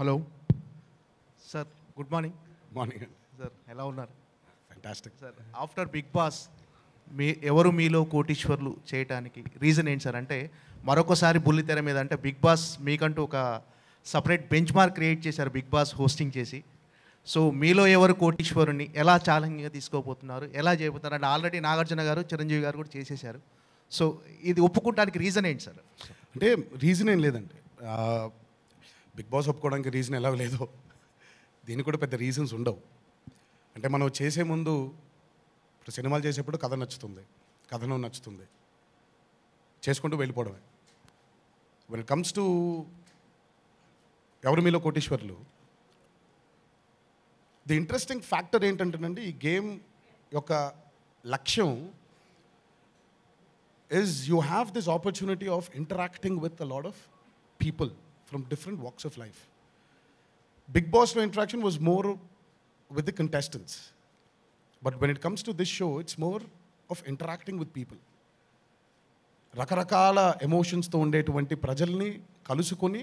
Hello sir good morning morning sir ఎలా ఉన్నారు fantastic sir after Bigg Boss మీ ఎవరు మీలో కోటీశ్వర్లు చేయటానికి రీజన్ ఏంటి సార్ అంటే మరొకసారి బుల్లితెర మీద అంటే బిగ్ బాస్ మీకంటూ ఒక సపరేట్ బెంచ్ మార్క్ క్రియేట్ చేశారు బిగ్ బాస్ హోస్టింగ్ చేసి సో మీలో ఎవరు కోటీశ్వరుని ఎలా ఛాలెంజ్గా తీసుకోబోతున్నారు ఎలా చేయబోతున్నారు అంటే ఆల్రెడీ నాగార్జున గారు చిరంజీవి గారు కూడా చేసేశారు సో ఇది ఒప్పుకోవడానికి రీజన్ ఏంటి సార్ అంటే రీజన్ ఏం లేదండి బిగ్ బాస్ ఒప్పుకోవడానికి రీజన్ ఎలా లేదో దీనికి కూడా పెద్ద రీజన్స్ ఉండవు అంటే మనం చేసే ముందు ఇప్పుడు సినిమాలు చేసేప్పుడు కథ నచ్చుతుంది కథనం నచ్చుతుంది చేసుకుంటూ వెళ్ళిపోవడమే వెన్ ఇట్ కమ్స్ టు ఎవరు మీలో కోటీశ్వర్లు ది ఇంట్రెస్టింగ్ ఫ్యాక్టర్ ఏంటంటేనండి ఈ గేమ్ యొక్క లక్ష్యం is you have this opportunity of interacting with a lot of people from different walks of life. Big Boss no interaction was more with the contestants. But when it comes to this show, it's more of interacting with people. రకరకాల ఎమోషన్స్తో ఉండేటువంటి ప్రజల్ని కలుసుకొని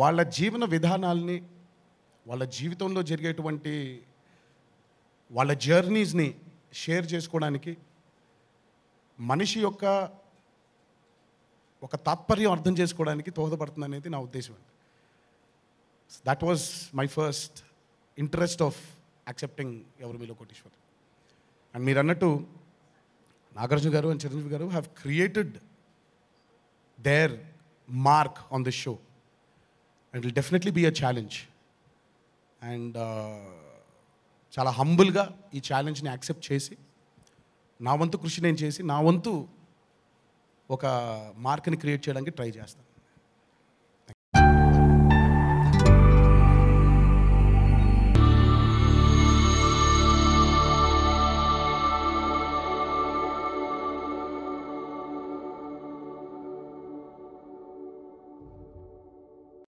వాళ్ళ జీవన విధానాల్ని వాళ్ళ జీవితంలో జరిగేటువంటి వాళ్ళ జర్నీస్ని షేర్ చేసుకోవడానికి మనిషి యొక్క ఒక తాత్పర్యం అర్థం చేసుకోవడానికి తోహదపడుతుంది అనేది నా ఉద్దేశం అండి that was my first interest of accepting ఎవరు మీలో కోటీశ్వర్ అండ్ మీరు అన్నట్టు నాగార్జున గారు అండ్ చిరంజీవి గారు have created their mark on this show and will definitely be a challenge and చాలా హంబుల్గా ఈ ఛాలెంజ్ని యాక్సెప్ట్ చేసి నా వంతు కృషి నేను చేసి నా వంతు ఒక మార్క్ని క్రియేట్ చేయడానికి ట్రై చేస్తాం